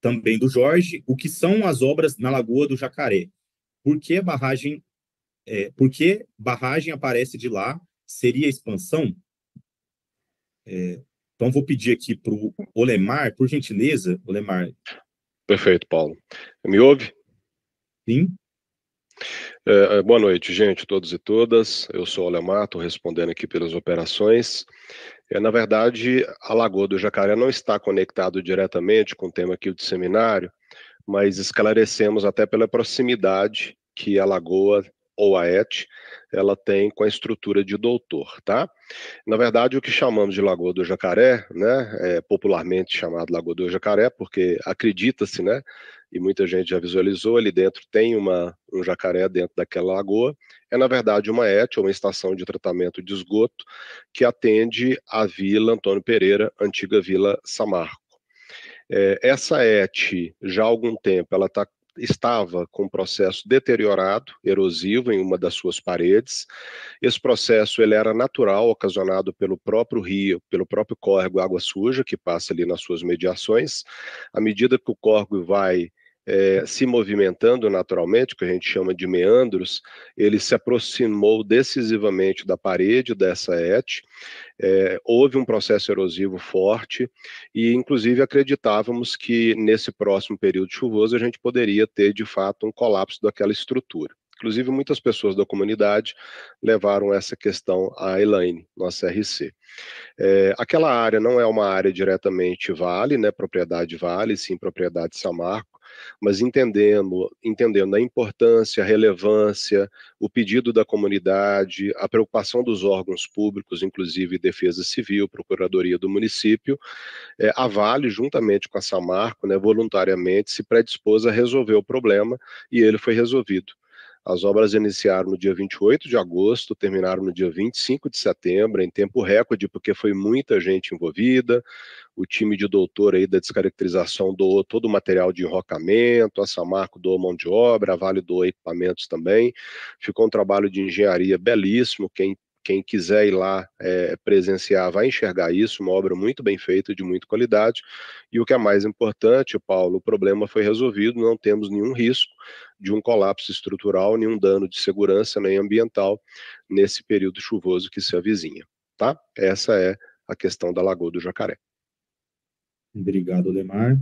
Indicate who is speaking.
Speaker 1: também do Jorge, o que são as obras na Lagoa do Jacaré. Por que barragem, é, por que barragem aparece de lá? Seria expansão? É, então, vou pedir aqui para o Olemar, por gentileza, Olemar. Perfeito, Paulo. Me ouve? Sim. É, é, boa noite, gente, todos e todas. Eu sou o Olemar, estou respondendo aqui pelas operações. É, na verdade, a Lagoa do Jacaré não está conectado diretamente com o tema aqui do seminário, mas esclarecemos até pela proximidade que a lagoa ou a ET, ela tem com a estrutura de doutor, tá? Na verdade, o que chamamos de Lagoa do Jacaré, né, é popularmente chamado Lagoa do Jacaré, porque acredita-se, né, e muita gente já visualizou, ali dentro tem uma, um jacaré dentro daquela lagoa, é na verdade uma ET, uma estação de tratamento de esgoto, que atende a Vila Antônio Pereira, antiga Vila Samarco. É, essa ET, já há algum tempo, ela está estava com um processo deteriorado, erosivo em uma das suas paredes. Esse processo ele era natural, ocasionado pelo próprio rio, pelo próprio córrego água suja que passa ali nas suas mediações. À medida que o córrego vai é, se movimentando naturalmente, que a gente chama de meandros, ele se aproximou decisivamente da parede dessa et. É, houve um processo erosivo forte e, inclusive, acreditávamos que nesse próximo período chuvoso a gente poderia ter, de fato, um colapso daquela estrutura. Inclusive, muitas pessoas da comunidade levaram essa questão à Elaine, nossa RC. É, aquela área não é uma área diretamente vale, né, propriedade vale, sim propriedade Samarco, mas entendendo, entendendo a importância, a relevância, o pedido da comunidade, a preocupação dos órgãos públicos, inclusive Defesa Civil, Procuradoria do Município, é, a Vale, juntamente com a Samarco, né, voluntariamente se predispôs a resolver o problema e ele foi resolvido. As obras iniciaram no dia 28 de agosto, terminaram no dia 25 de setembro, em tempo recorde, porque foi muita gente envolvida. O time de doutor aí da descaracterização doou todo o material de enrocamento, a Samarco doou mão de obra, a Vale doou equipamentos também. Ficou um trabalho de engenharia belíssimo. Quem quem quiser ir lá é, presenciar vai enxergar isso, uma obra muito bem feita, de muita qualidade. E o que é mais importante, Paulo, o problema foi resolvido, não temos nenhum risco de um colapso estrutural, nenhum dano de segurança nem ambiental nesse período chuvoso que se avizinha. Tá? Essa é a questão da Lagoa do Jacaré. Obrigado, Lemar.